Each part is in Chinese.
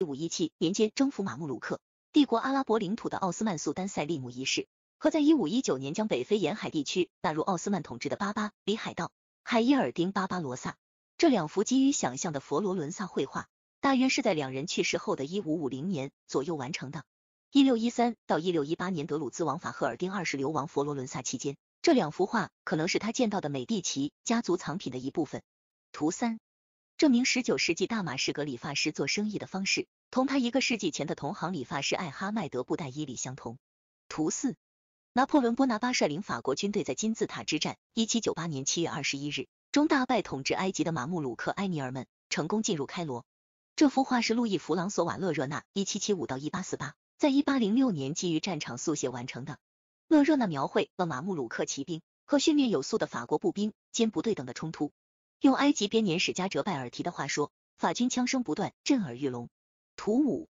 一五一七年间征服马穆鲁克帝国阿拉伯领土的奥斯曼苏丹塞利姆一世，和在一五一九年将北非沿海地区纳入奥斯曼统治的巴巴里海盗海伊尔丁巴巴罗萨，这两幅基于想象的佛罗伦萨绘画，大约是在两人去世后的一五五零年左右完成的。一六一三到一六一八年德鲁兹王法赫尔丁二世流亡佛罗伦萨期间，这两幅画可能是他见到的美第奇家族藏品的一部分。图三。这名十九世纪大马士革理发师做生意的方式，同他一个世纪前的同行理发师艾哈迈德布代伊里相同。图四，拿破仑波拿巴率领法国军队在金字塔之战（一七九八年七月二十一日）中大败统治埃及的马穆鲁克埃尼尔们，成功进入开罗。这幅画是路易弗朗索瓦勒热纳（一七七五到一八四八）在一八零六年基于战场速写完成的。勒热纳描绘了马穆鲁克骑兵和训练有素的法国步兵间不对等的冲突。用埃及编年史家哲拜尔提的话说，法军枪声不断，震耳欲聋。图五，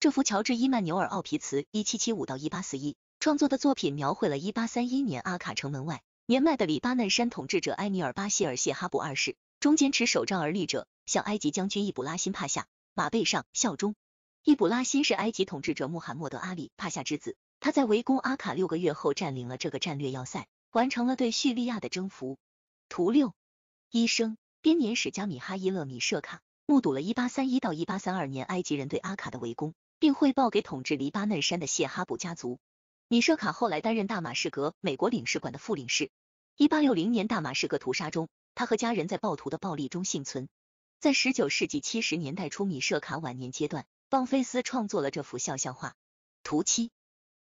这幅乔治伊曼纽尔奥皮茨（一七七五到一八四一）创作的作品，描绘了一八三一年阿卡城门外，年迈的黎巴嫩山统治者埃米尔巴谢尔谢哈布二世，中间持手杖而立者，向埃及将军易卜拉欣帕夏马背上效忠。易卜拉欣是埃及统治者穆罕默德阿里帕夏之子，他在围攻阿卡六个月后占领了这个战略要塞，完成了对叙利亚的征服。图六。医生编年史加米哈伊勒米舍卡目睹了一八三一到一八三二年埃及人对阿卡的围攻，并汇报给统治黎巴嫩山的谢哈卜家族。米舍卡后来担任大马士革美国领事馆的副领事。一八六零年大马士革屠杀中，他和家人在暴徒的暴力中幸存。在十九世纪七十年代初，米舍卡晚年阶段，邦菲斯创作了这幅肖像画。图七，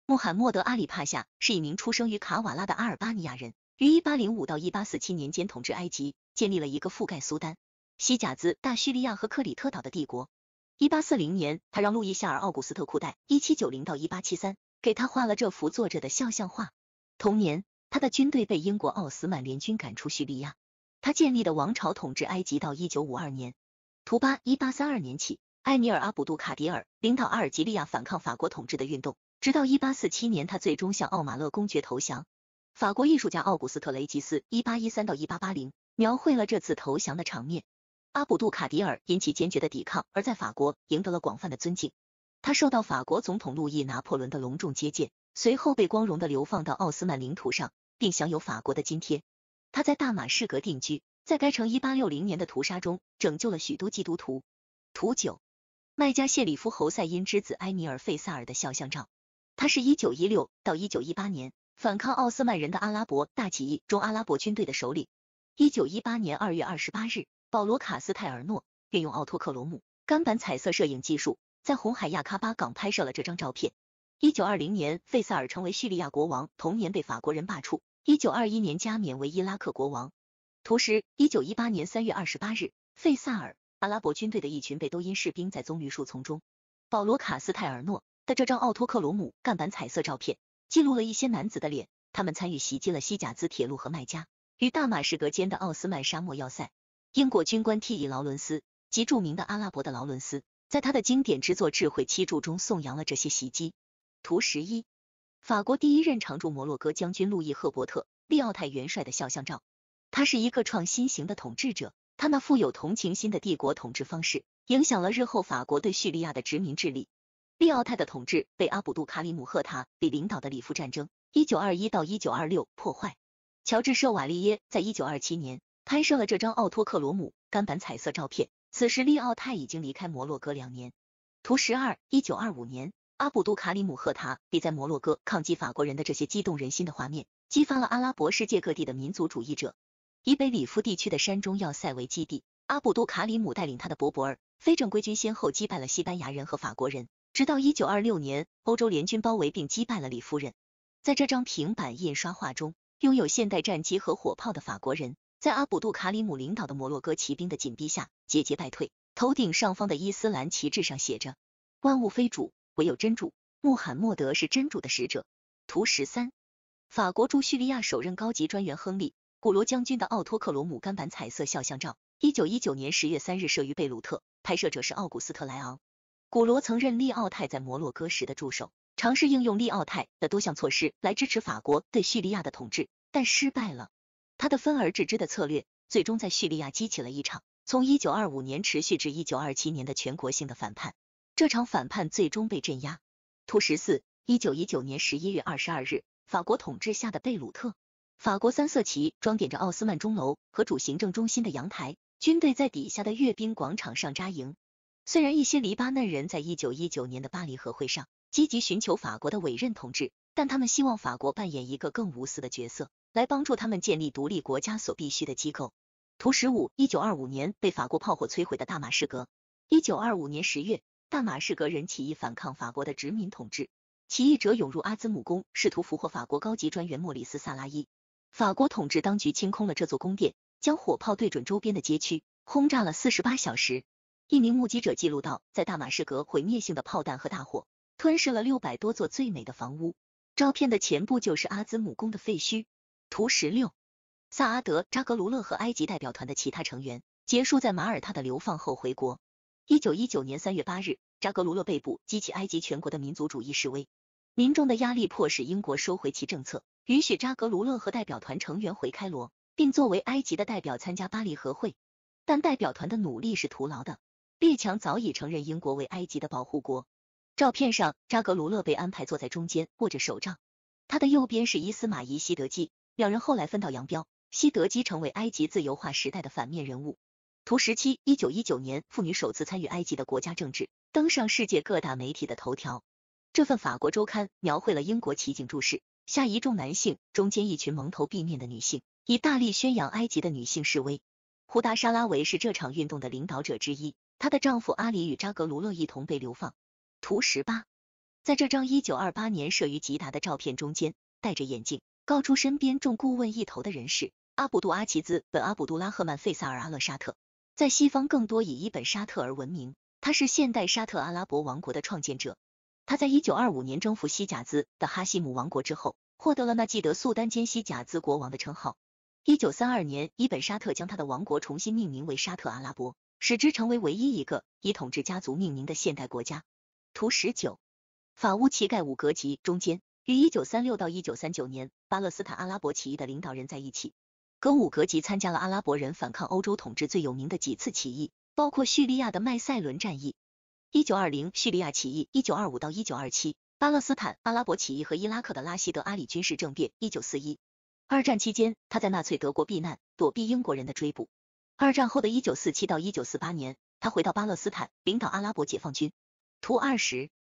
穆罕默德阿里帕夏是一名出生于卡瓦拉的阿尔巴尼亚人。于一八零五到一八四七年间统治埃及，建立了一个覆盖苏丹、西甲兹、大叙利亚和克里特岛的帝国。一八四零年，他让路易夏尔奥古斯特库代（一七九零到一八七三）给他画了这幅作者的肖像画。同年，他的军队被英国奥斯曼联军赶出叙利亚。他建立的王朝统治埃及到一九五二年。图八一八三二年起，艾米尔阿卜杜卡迪尔领导阿尔及利亚反抗法国统治的运动，直到一八四七年，他最终向奥马勒公爵投降。法国艺术家奥古斯特·雷吉斯 （1813-1880） 描绘了这次投降的场面。阿卜杜卡迪尔引起坚决的抵抗，而在法国赢得了广泛的尊敬。他受到法国总统路易·拿破仑的隆重接见，随后被光荣的流放到奥斯曼领土上，并享有法国的津贴。他在大马士革定居，在该城1860年的屠杀中拯救了许多基督徒。图九，麦加谢里夫侯赛因之子埃米尔费萨尔的肖像照。他是一九一六到一九一八年。反抗奥斯曼人的阿拉伯大起义中，阿拉伯军队的首领。一九一八年二月二十八日，保罗卡斯泰尔诺运用奥托克罗姆干板彩色摄影技术，在红海亚喀巴港拍摄了这张照片。一九二零年，费萨尔成为叙利亚国王，同年被法国人罢黜。一九二一年加冕为伊拉克国王。同时，一九一八年三月二十八日，费萨尔阿拉伯军队的一群贝都因士兵在棕榈树丛中。保罗卡斯泰尔诺的这张奥托克罗姆干板彩色照片。记录了一些男子的脸，他们参与袭击了西甲兹铁路和麦加与大马士革间的奥斯曼沙漠要塞。英国军官 T.E. 劳伦斯及著名的阿拉伯的劳伦斯，在他的经典之作《智慧七著》中颂扬了这些袭击。图十一，法国第一任常驻摩洛哥将军路易·赫伯特·利奥泰元帅的肖像照。他是一个创新型的统治者，他那富有同情心的帝国统治方式，影响了日后法国对叙利亚的殖民治理。利奥泰的统治被阿卜杜卡里姆·赫塔比领导的里夫战争（一九二一到一九二六）破坏。乔治·舍瓦利耶在一九二七年拍摄了这张奥托克罗姆干板彩色照片。此时，利奥泰已经离开摩洛哥两年。图十二，一九二五年，阿卜杜卡里姆·赫塔比在摩洛哥抗击法国人的这些激动人心的画面，激发了阿拉伯世界各地的民族主义者。以北里夫地区的山中要塞为基地，阿卜杜卡里姆带领他的博博尔非正规军先后击败了西班牙人和法国人。直到一九二六年，欧洲联军包围并击败了李夫人。在这张平板印刷画中，拥有现代战机和火炮的法国人，在阿卜杜卡里姆领导的摩洛哥骑兵的紧逼下节节败退。头顶上方的伊斯兰旗帜上写着：“万物非主，唯有真主，穆罕默德是真主的使者。”图十三，法国驻叙利亚首任高级专员亨利·古罗将军的奥托克罗姆干版彩色肖像照，一九一九年十月三日摄于贝鲁特，拍摄者是奥古斯特·莱昂。古罗曾任利奥泰在摩洛哥时的助手，尝试应用利奥泰的多项措施来支持法国对叙利亚的统治，但失败了。他的分而治之的策略最终在叙利亚激起了一场从一九二五年持续至一九二七年的全国性的反叛，这场反叛最终被镇压。图十四，一九一九年十一月二十二日，法国统治下的贝鲁特，法国三色旗装点着奥斯曼钟楼和主行政中心的阳台，军队在底下的阅兵广场上扎营。虽然一些黎巴嫩人在一九一九年的巴黎和会上积极寻求法国的委任统治，但他们希望法国扮演一个更无私的角色，来帮助他们建立独立国家所必须的机构。图十五，一九二五年被法国炮火摧毁的大马士革。一九二五年十月，大马士革人起义反抗法国的殖民统治，起义者涌入阿兹姆宫，试图俘获法国高级专员莫里斯萨拉伊。法国统治当局清空了这座宫殿，将火炮对准周边的街区，轰炸了四十八小时。一名目击者记录到，在大马士革毁灭性的炮弹和大火吞噬了六百多座最美的房屋。照片的前部就是阿兹姆宫的废墟。图十六，萨阿德·扎格卢勒和埃及代表团的其他成员结束在马耳他的流放后回国。一九一九年三月八日，扎格卢勒被捕，激起埃及全国的民族主义示威。民众的压力迫使英国收回其政策，允许扎格卢勒和代表团成员回开罗，并作为埃及的代表参加巴黎和会。但代表团的努力是徒劳的。列强早已承认英国为埃及的保护国。照片上，扎格鲁勒被安排坐在中间，握着手杖。他的右边是伊斯马仪希德基，两人后来分道扬镳。西德基成为埃及自由化时代的反面人物。图时期，一九一九年，妇女首次参与埃及的国家政治，登上世界各大媒体的头条。这份法国周刊描绘了英国奇景：注释：下一众男性，中间一群蒙头蔽面的女性，以大力宣扬埃及的女性示威。胡达沙拉维是这场运动的领导者之一。她的丈夫阿里与扎格鲁勒一同被流放。图十八，在这张一九二八年摄于吉达的照片中间，戴着眼镜，高出身边众顾问一头的人士，阿卜杜阿齐兹本阿卜杜拉赫曼费萨尔阿勒沙特，在西方更多以伊本沙特而闻名。他是现代沙特阿拉伯王国的创建者。他在一九二五年征服西贾兹的哈希姆王国之后，获得了那记得苏丹兼西贾兹国王的称号。一九三二年，伊本沙特将他的王国重新命名为沙特阿拉伯。使之成为唯一一个以统治家族命名的现代国家。图十九，法乌乞盖五格吉中间与一九三六到一九三九年巴勒斯坦阿拉伯起义的领导人在一起。格五格吉参加了阿拉伯人反抗欧洲统治最有名的几次起义，包括叙利亚的麦塞伦战役、一九二零叙利亚起义、一九二五到一九二七巴勒斯坦阿拉伯起义和伊拉克的拉希德阿里军事政变。一九四一，二战期间，他在纳粹德国避难，躲避英国人的追捕。二战后的一九四七到一九四八年，他回到巴勒斯坦，领导阿拉伯解放军。图二十，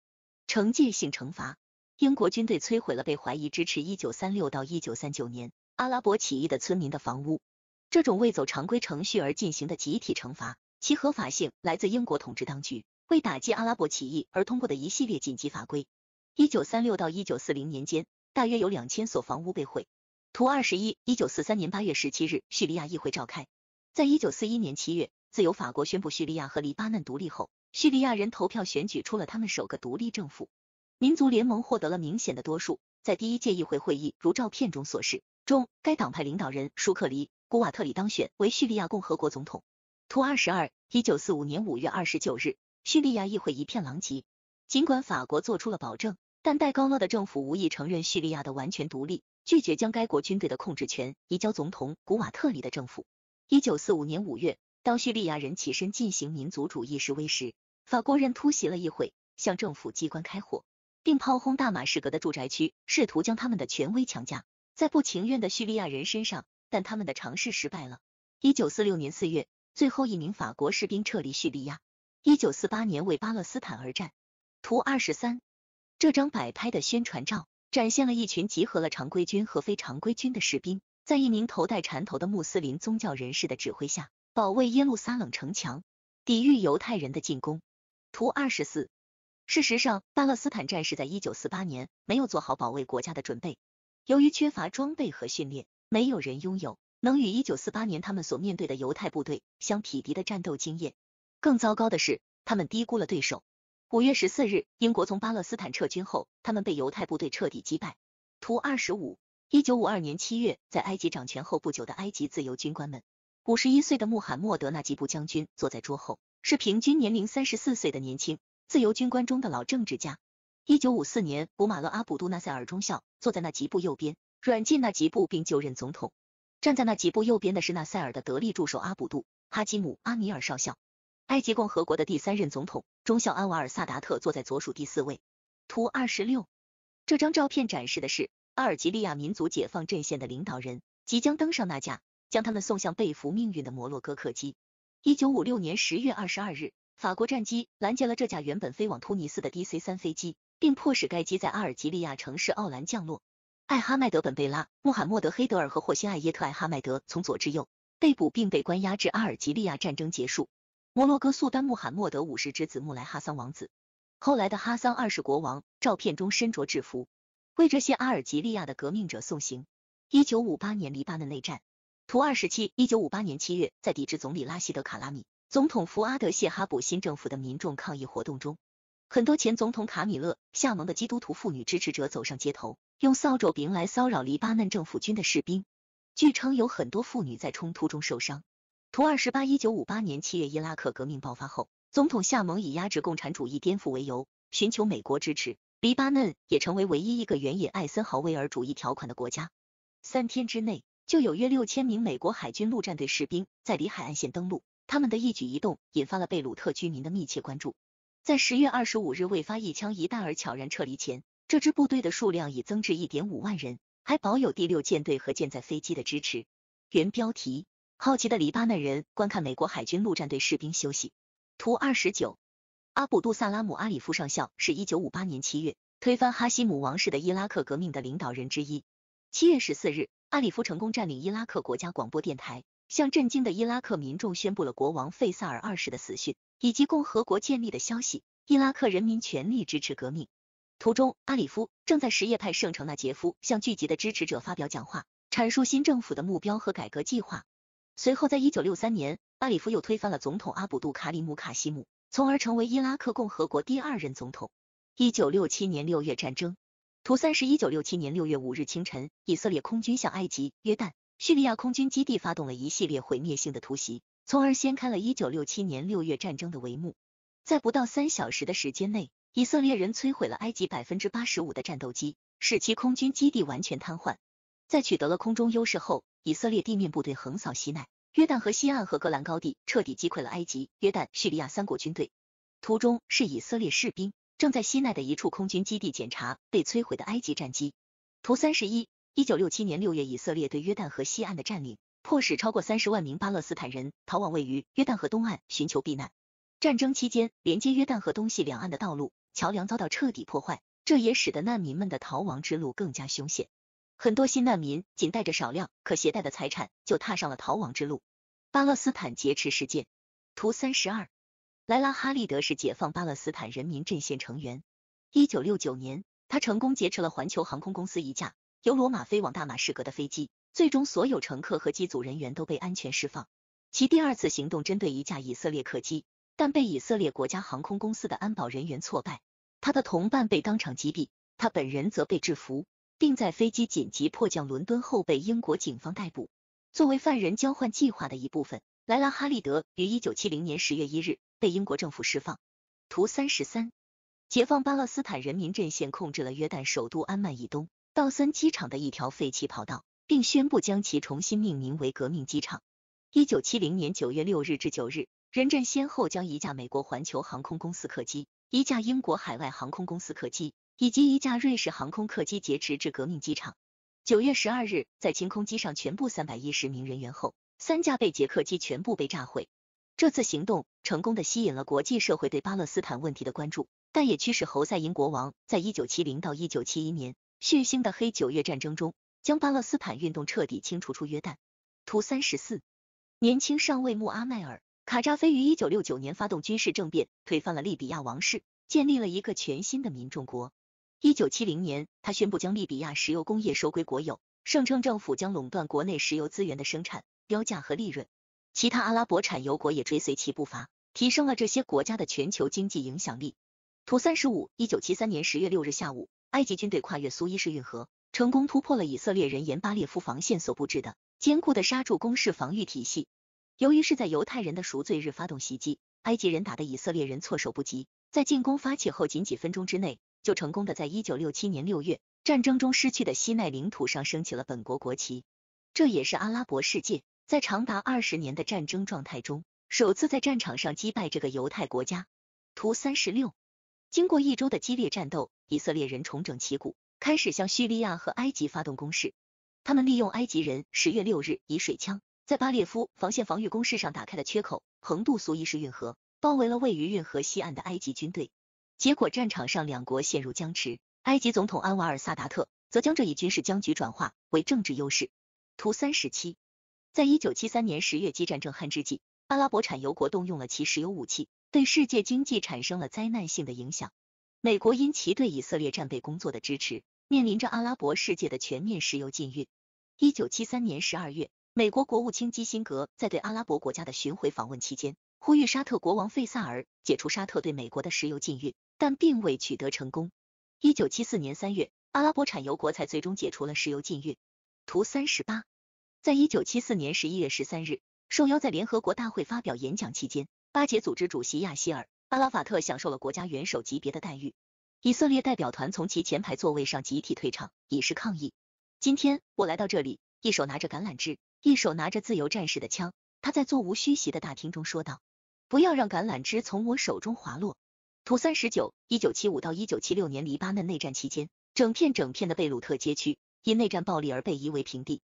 惩戒性惩罚，英国军队摧毁了被怀疑支持一九三六到一九三九年阿拉伯起义的村民的房屋。这种未走常规程序而进行的集体惩罚，其合法性来自英国统治当局为打击阿拉伯起义而通过的一系列紧急法规。一九三六到一九四零年间，大约有两千所房屋被毁。图二十一，一九四三年八月十七日，叙利亚议会召开。在一九四一年七月，自由法国宣布叙利亚和黎巴嫩独立后，叙利亚人投票选举出了他们首个独立政府。民族联盟获得了明显的多数，在第一届议会会议（如照片中所示）中，该党派领导人舒克里·古瓦特里当选为叙利亚共和国总统。图二十二，一九四五年五月二十九日，叙利亚议会一片狼藉。尽管法国做出了保证，但戴高乐的政府无意承认叙利亚的完全独立，拒绝将该国军队的控制权移交总统古瓦特里的政府。一九四五年五月，当叙利亚人起身进行民族主义示威时，法国人突袭了一会，向政府机关开火，并炮轰大马士革的住宅区，试图将他们的权威强加在不情愿的叙利亚人身上。但他们的尝试失败了。一九四六年四月，最后一名法国士兵撤离叙利亚。一九四八年为巴勒斯坦而战。图二十三，这张摆拍的宣传照，展现了一群集合了常规军和非常规军的士兵。在一名头戴缠头的穆斯林宗教人士的指挥下，保卫耶路撒冷城墙，抵御犹太人的进攻。图二十四。事实上，巴勒斯坦战士在一九四八年没有做好保卫国家的准备，由于缺乏装备和训练，没有人拥有能与一九四八年他们所面对的犹太部队相匹敌的战斗经验。更糟糕的是，他们低估了对手。五月十四日，英国从巴勒斯坦撤军后，他们被犹太部队彻底击败。图二十五。一九五二年七月，在埃及掌权后不久的埃及自由军官们，五十一岁的穆罕默德·纳吉布将军坐在桌后，是平均年龄三十四岁的年轻自由军官中的老政治家。一九五四年，古马勒·阿卜杜纳塞尔中校坐在纳吉布右边，软禁纳吉布并就任总统。站在纳吉布右边的是纳赛尔的得力助手阿卜杜·哈基姆·阿米尔少校。埃及共和国的第三任总统中校安瓦尔·萨达特坐在左数第四位。图二十六，这张照片展示的是。阿尔及利亚民族解放阵线的领导人即将登上那架将他们送向被俘命运的摩洛哥客机。一九五六年十月二十二日，法国战机拦截了这架原本飞往突尼斯的 DC 三飞机，并迫使该机在阿尔及利亚城市奥兰降落。艾哈迈德本贝拉、穆罕默德黑德尔和霍辛艾耶特艾哈迈德从左至右被捕并被关押至阿尔及利亚战争结束。摩洛哥苏丹穆罕默德五世之子穆莱哈桑王子，后来的哈桑二世国王，照片中身着制服。为这些阿尔及利亚的革命者送行。一九五八年黎巴嫩内战。图二十七，一九五八年七月，在抵制总理拉希德·卡拉米、总统福阿德·谢哈卜新政府的民众抗议活动中，很多前总统卡米勒·夏蒙的基督徒妇女支持者走上街头，用扫帚柄来骚扰黎巴嫩政府军的士兵。据称，有很多妇女在冲突中受伤。图二十八，一九五八年七月，伊拉克革命爆发后，总统夏蒙以压制共产主义颠覆为由，寻求美国支持。黎巴嫩也成为唯一一个援引艾森豪威尔主义条款的国家。三天之内，就有约六千名美国海军陆战队士兵在离海岸线登陆，他们的一举一动引发了贝鲁特居民的密切关注。在十月二十五日未发一枪一弹而悄然撤离前，这支部队的数量已增至一点五万人，还保有第六舰队和舰载飞机的支持。原标题：好奇的黎巴嫩人观看美国海军陆战队士兵休息。图二十九。阿卜杜萨拉姆阿里夫上校是一九五八年七月推翻哈希姆王室的伊拉克革命的领导人之一。七月十四日，阿里夫成功占领伊拉克国家广播电台，向震惊的伊拉克民众宣布了国王费萨尔二世的死讯以及共和国建立的消息。伊拉克人民全力支持革命。途中，阿里夫正在什叶派圣城纳杰夫向聚集的支持者发表讲话，阐述新政府的目标和改革计划。随后，在一九六三年，阿里夫又推翻了总统阿卜杜卡里姆卡西姆。从而成为伊拉克共和国第二任总统。一九六七年六月战争，图三是一九六七年六月五日清晨，以色列空军向埃及、约旦、叙利亚空军基地发动了一系列毁灭性的突袭，从而掀开了1967年六月战争的帷幕。在不到三小时的时间内，以色列人摧毁了埃及百分之八十五的战斗机，使其空军基地完全瘫痪。在取得了空中优势后，以色列地面部队横扫西奈。约旦河西岸和戈兰高地彻底击溃了埃及、约旦、叙利亚三国军队。图中是以色列士兵正在西奈的一处空军基地检查被摧毁的埃及战机。图三十一，一九六七年六月，以色列对约旦河西岸的占领，迫使超过三十万名巴勒斯坦人逃往位于约旦河东岸寻求避难。战争期间，连接约旦河东西两岸的道路桥梁遭到彻底破坏，这也使得难民们的逃亡之路更加凶险。很多新难民仅带着少量可携带的财产，就踏上了逃亡之路。巴勒斯坦劫持事件，图三十二。莱拉·哈利德是解放巴勒斯坦人民阵线成员。一九六九年，他成功劫持了环球航空公司一架由罗马飞往大马士革的飞机，最终所有乘客和机组人员都被安全释放。其第二次行动针对一架以色列客机，但被以色列国家航空公司的安保人员挫败，他的同伴被当场击毙，他本人则被制服。并在飞机紧急迫降伦敦后被英国警方逮捕。作为犯人交换计划的一部分，莱拉·哈利德于一九七零年十月一日被英国政府释放。图三十三，解放巴勒斯坦人民阵线控制了约旦首都安曼以东道森机场的一条废弃跑道，并宣布将其重新命名为革命机场。一九七零年九月六日至九日，人阵先后将一架美国环球航空公司客机、一架英国海外航空公司客机。以及一架瑞士航空客机劫持至革命机场。九月十二日，在清空机上全部三百一十名人员后，三架被劫客机全部被炸毁。这次行动成功的吸引了国际社会对巴勒斯坦问题的关注，但也驱使侯赛因国王在一九七零到一九七一年血腥的“黑九月”战争中，将巴勒斯坦运动彻底清除出约旦。图三十四，年轻上尉穆阿迈尔·卡扎菲于一九六九年发动军事政变，推翻了利比亚王室，建立了一个全新的民众国。一九七零年，他宣布将利比亚石油工业收归国有，声称政府将垄断国内石油资源的生产、标价和利润。其他阿拉伯产油国也追随其步伐，提升了这些国家的全球经济影响力。图三十五，一九七三年十月六日下午，埃及军队跨越苏伊士运河，成功突破了以色列人沿巴列夫防线所布置的坚固的沙柱攻势防御体系。由于是在犹太人的赎罪日发动袭击，埃及人打的以色列人措手不及，在进攻发起后仅几分钟之内。就成功的在一九六七年六月战争中失去的西奈领土上升起了本国国旗，这也是阿拉伯世界在长达二十年的战争状态中首次在战场上击败这个犹太国家。图三十六，经过一周的激烈战斗，以色列人重整旗鼓，开始向叙利亚和埃及发动攻势。他们利用埃及人十月六日以水枪在巴列夫防线防御工事上打开的缺口，横渡苏伊士运河，包围了位于运河西岸的埃及军队。结果战场上两国陷入僵持，埃及总统安瓦尔·萨达特则将这一军事僵局转化为政治优势。图三十七，在一九七三年十月激战正酣之际，阿拉伯产油国动用了其石油武器，对世界经济产生了灾难性的影响。美国因其对以色列战备工作的支持，面临着阿拉伯世界的全面石油禁运。一九七三年十二月，美国国务卿基辛格在对阿拉伯国家的巡回访问期间，呼吁沙特国王费萨尔解除沙特对美国的石油禁运。但并未取得成功。一九七四年三月，阿拉伯产油国才最终解除了石油禁运。图三十八，在一九七四年十一月十三日，受邀在联合国大会发表演讲期间，巴解组织主席亚希尔阿拉法特享受了国家元首级别的待遇。以色列代表团从其前排座位上集体退场，以示抗议。今天我来到这里，一手拿着橄榄枝，一手拿着自由战士的枪。他在座无虚席的大厅中说道：“不要让橄榄枝从我手中滑落。”图三十九，一九七五到一九七六年黎巴嫩内战期间，整片整片的贝鲁特街区因内战暴力而被夷为平地。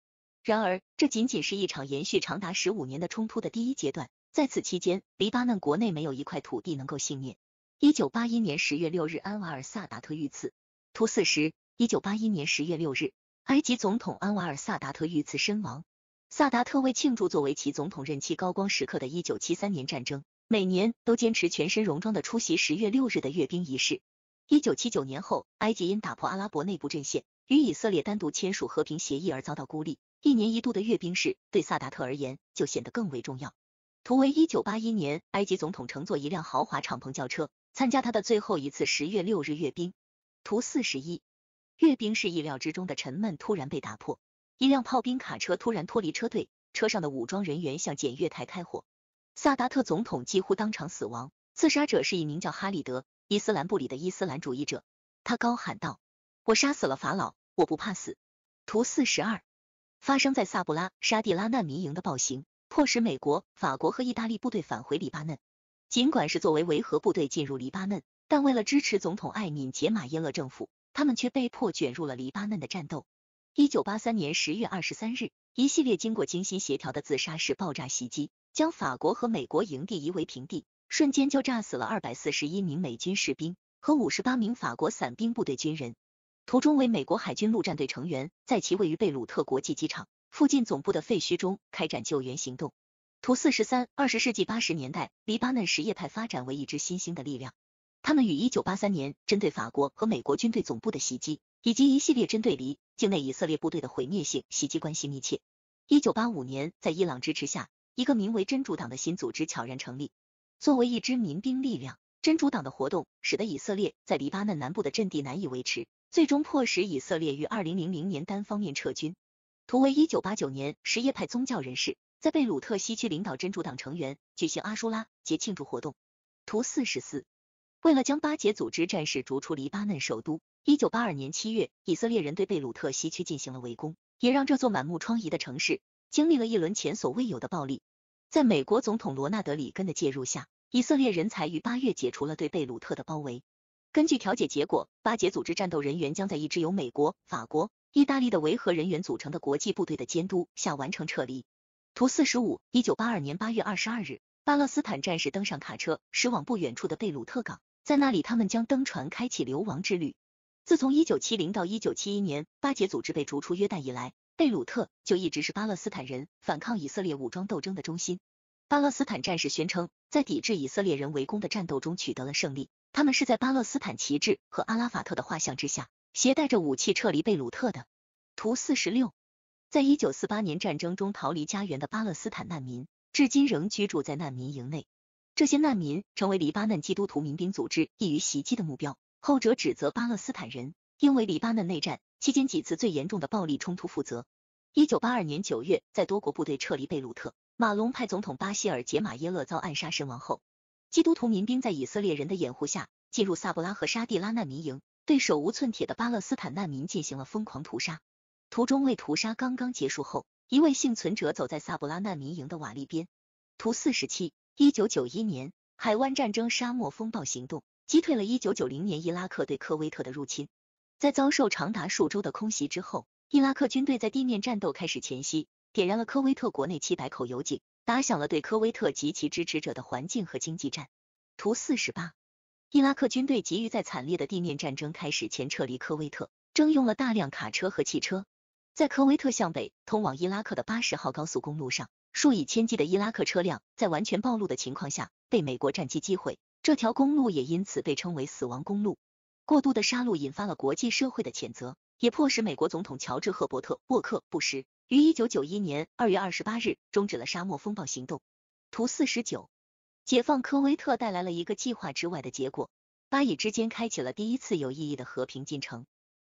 然而，这仅仅是一场延续长达十五年的冲突的第一阶段。在此期间，黎巴嫩国内没有一块土地能够幸免。一九八一年十月六日，安瓦尔·萨达特遇刺。图四十，一九八一年十月六日，埃及总统安瓦尔·萨达特遇刺身亡。萨达特为庆祝作为其总统任期高光时刻的，一九七三年战争。每年都坚持全身戎装的出席十月六日的阅兵仪式。一九七九年后，埃及因打破阿拉伯内部阵线，与以色列单独签署和平协议而遭到孤立。一年一度的阅兵式对萨达特而言就显得更为重要。图为一九八一年，埃及总统乘坐一辆豪华敞篷轿车，参加他的最后一次十月六日阅兵。图四十一，阅兵式意料之中的沉闷突然被打破，一辆炮兵卡车突然脱离车队，车上的武装人员向检阅台开火。萨达特总统几乎当场死亡。自杀者是一名叫哈里德·伊斯兰布里的伊斯兰主义者。他高喊道：“我杀死了法老，我不怕死。”图四十二，发生在萨布拉沙地拉难民营的暴行，迫使美国、法国和意大利部队返回黎巴嫩。尽管是作为维和部队进入黎巴嫩，但为了支持总统艾敏·杰马耶勒政府，他们却被迫卷入了黎巴嫩的战斗。一九八三年十月二十三日，一系列经过精心协调的自杀式爆炸袭击。将法国和美国营地夷为平地，瞬间就炸死了二百四十一名美军士兵和五十八名法国伞兵部队军人。图中为美国海军陆战队成员在其位于贝鲁特国际机场附近总部的废墟中开展救援行动。图四十三，二十世纪八十年代，黎巴嫩什叶派发展为一支新兴的力量，他们与一九八三年针对法国和美国军队总部的袭击以及一系列针对黎境内以色列部队的毁灭性袭击关系密切。一九八五年，在伊朗支持下。一个名为真主党的新组织悄然成立。作为一支民兵力量，真主党的活动使得以色列在黎巴嫩南部的阵地难以维持，最终迫使以色列于二零零零年单方面撤军。图为一九八九年什叶派宗教人士在贝鲁特西区领导真主党成员举行阿舒拉节庆祝活动。图四十四，为了将巴结组织战士逐出黎巴嫩首都，一九八二年七月，以色列人对贝鲁特西区进行了围攻，也让这座满目疮痍的城市。经历了一轮前所未有的暴力，在美国总统罗纳德里根的介入下，以色列人才于八月解除了对贝鲁特的包围。根据调解结果，巴解组织战斗人员将在一支由美国、法国、意大利的维和人员组成的国际部队的监督下完成撤离。图四十五，一九八二年八月二十二日，巴勒斯坦战士登上卡车，驶往不远处的贝鲁特港，在那里他们将登船，开启流亡之旅。自从一九七零到一九七一年，巴解组织被逐出约旦以来。贝鲁特就一直是巴勒斯坦人反抗以色列武装斗争的中心。巴勒斯坦战士宣称，在抵制以色列人围攻的战斗中取得了胜利。他们是在巴勒斯坦旗帜和阿拉法特的画像之下，携带着武器撤离贝鲁特的。图四十六，在一九四八年战争中逃离家园的巴勒斯坦难民，至今仍居住在难民营内。这些难民成为黎巴嫩基督徒民兵组织易于袭击的目标。后者指责巴勒斯坦人因为黎巴嫩内战。期间几次最严重的暴力冲突负责。一九八二年九月，在多国部队撤离贝鲁特，马龙派总统巴希尔杰马耶勒遭暗杀身亡后，基督徒民兵在以色列人的掩护下进入萨布拉和沙蒂拉难民营，对手无寸铁的巴勒斯坦难民进行了疯狂屠杀。途中，为屠杀刚刚结束后，一位幸存者走在萨布拉难民营的瓦砾边。图四十七，一九九一年海湾战争沙漠风暴行动，击退了一九九零年伊拉克对科威特的入侵。在遭受长达数周的空袭之后，伊拉克军队在地面战斗开始前夕，点燃了科威特国内七百口油井，打响了对科威特及其支持者的环境和经济战。图四十八，伊拉克军队急于在惨烈的地面战争开始前撤离科威特，征用了大量卡车和汽车，在科威特向北通往伊拉克的八十号高速公路上，数以千计的伊拉克车辆在完全暴露的情况下被美国战机击毁，这条公路也因此被称为“死亡公路”。过度的杀戮引发了国际社会的谴责，也迫使美国总统乔治·赫伯特·沃克·布什于一九九一年二月二十八日终止了沙漠风暴行动。图四十九，解放科威特带来了一个计划之外的结果，巴以之间开启了第一次有意义的和平进程。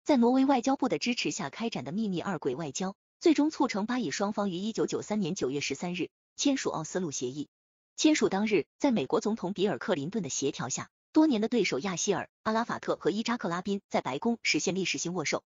在挪威外交部的支持下开展的秘密二轨外交，最终促成巴以双方于一九九三年九月十三日签署奥斯陆协议。签署当日，在美国总统比尔·克林顿的协调下。多年的对手亚希尔阿拉法特和伊扎克拉宾在白宫实现历史性握手。